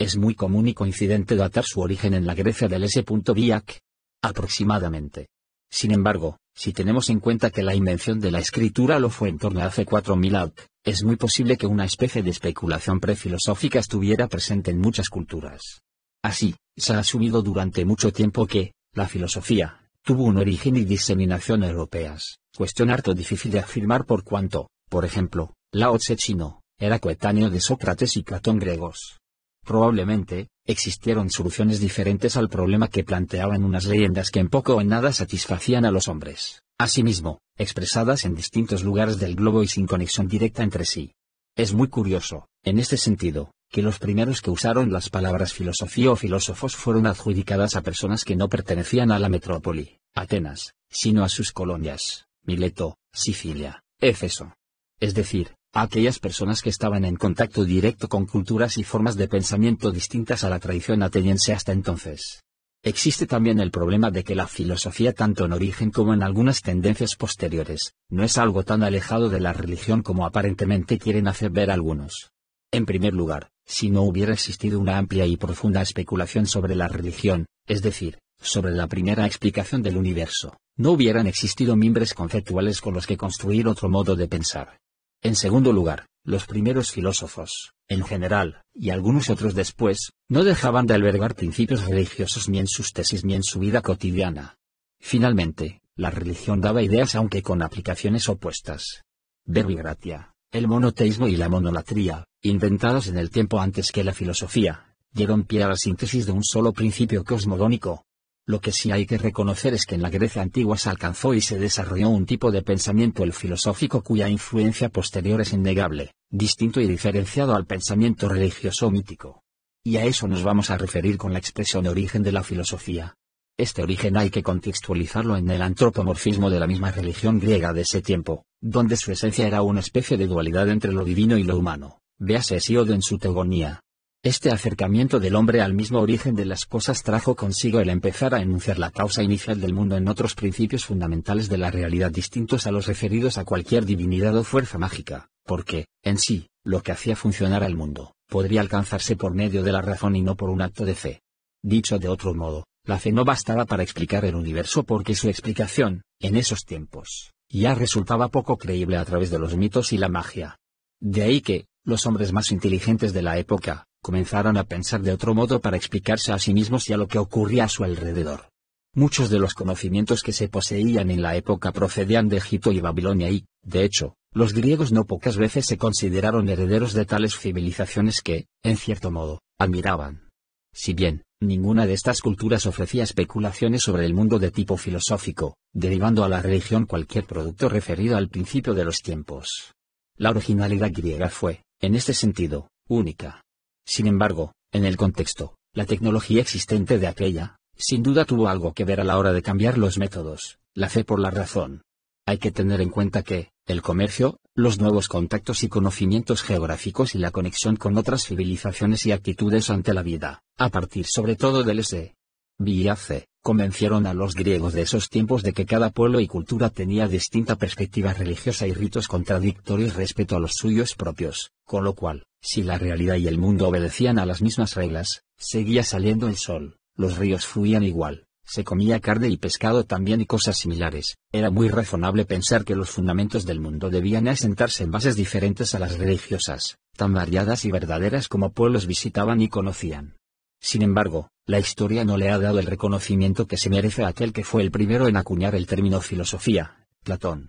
Es muy común y coincidente datar su origen en la Grecia del S. Aproximadamente. Sin embargo, si tenemos en cuenta que la invención de la escritura lo fue en torno a hace 4000 AC, es muy posible que una especie de especulación prefilosófica estuviera presente en muchas culturas. Así, se ha asumido durante mucho tiempo que, la filosofía, tuvo un origen y diseminación europeas, cuestión harto difícil de afirmar por cuanto, por ejemplo, Lao Tse chino, era coetáneo de Sócrates y Platón griegos. Probablemente, existieron soluciones diferentes al problema que planteaban unas leyendas que en poco o en nada satisfacían a los hombres, asimismo, expresadas en distintos lugares del globo y sin conexión directa entre sí. Es muy curioso, en este sentido, que los primeros que usaron las palabras filosofía o filósofos fueron adjudicadas a personas que no pertenecían a la metrópoli, Atenas, sino a sus colonias, Mileto, Sicilia, Éfeso. Es decir, aquellas personas que estaban en contacto directo con culturas y formas de pensamiento distintas a la tradición ateniense hasta entonces. Existe también el problema de que la filosofía tanto en origen como en algunas tendencias posteriores, no es algo tan alejado de la religión como aparentemente quieren hacer ver algunos. En primer lugar, si no hubiera existido una amplia y profunda especulación sobre la religión, es decir, sobre la primera explicación del universo, no hubieran existido mimbres conceptuales con los que construir otro modo de pensar. En segundo lugar, los primeros filósofos, en general, y algunos otros después, no dejaban de albergar principios religiosos ni en sus tesis ni en su vida cotidiana. Finalmente, la religión daba ideas aunque con aplicaciones opuestas. gratia, el monoteísmo y la monolatría, inventados en el tiempo antes que la filosofía, dieron pie a la síntesis de un solo principio cosmogónico, lo que sí hay que reconocer es que en la Grecia antigua se alcanzó y se desarrolló un tipo de pensamiento el filosófico cuya influencia posterior es innegable, distinto y diferenciado al pensamiento religioso mítico. Y a eso nos vamos a referir con la expresión origen de la filosofía. Este origen hay que contextualizarlo en el antropomorfismo de la misma religión griega de ese tiempo, donde su esencia era una especie de dualidad entre lo divino y lo humano, véase Hesiodo en su teogonía, este acercamiento del hombre al mismo origen de las cosas trajo consigo el empezar a enunciar la causa inicial del mundo en otros principios fundamentales de la realidad distintos a los referidos a cualquier divinidad o fuerza mágica, porque, en sí, lo que hacía funcionar al mundo, podría alcanzarse por medio de la razón y no por un acto de fe. Dicho de otro modo, la fe no bastaba para explicar el universo porque su explicación, en esos tiempos, ya resultaba poco creíble a través de los mitos y la magia. De ahí que, los hombres más inteligentes de la época, comenzaron a pensar de otro modo para explicarse a sí mismos y a lo que ocurría a su alrededor. Muchos de los conocimientos que se poseían en la época procedían de Egipto y Babilonia y, de hecho, los griegos no pocas veces se consideraron herederos de tales civilizaciones que, en cierto modo, admiraban. Si bien, ninguna de estas culturas ofrecía especulaciones sobre el mundo de tipo filosófico, derivando a la religión cualquier producto referido al principio de los tiempos. La originalidad griega fue, en este sentido, única. Sin embargo, en el contexto, la tecnología existente de aquella, sin duda tuvo algo que ver a la hora de cambiar los métodos, la fe por la razón. Hay que tener en cuenta que, el comercio, los nuevos contactos y conocimientos geográficos y la conexión con otras civilizaciones y actitudes ante la vida, a partir sobre todo del S. c convencieron a los griegos de esos tiempos de que cada pueblo y cultura tenía distinta perspectiva religiosa y ritos contradictorios respecto a los suyos propios, con lo cual, si la realidad y el mundo obedecían a las mismas reglas, seguía saliendo el sol, los ríos fluían igual, se comía carne y pescado también y cosas similares, era muy razonable pensar que los fundamentos del mundo debían asentarse en bases diferentes a las religiosas, tan variadas y verdaderas como pueblos visitaban y conocían. Sin embargo, la historia no le ha dado el reconocimiento que se merece a aquel que fue el primero en acuñar el término filosofía, Platón.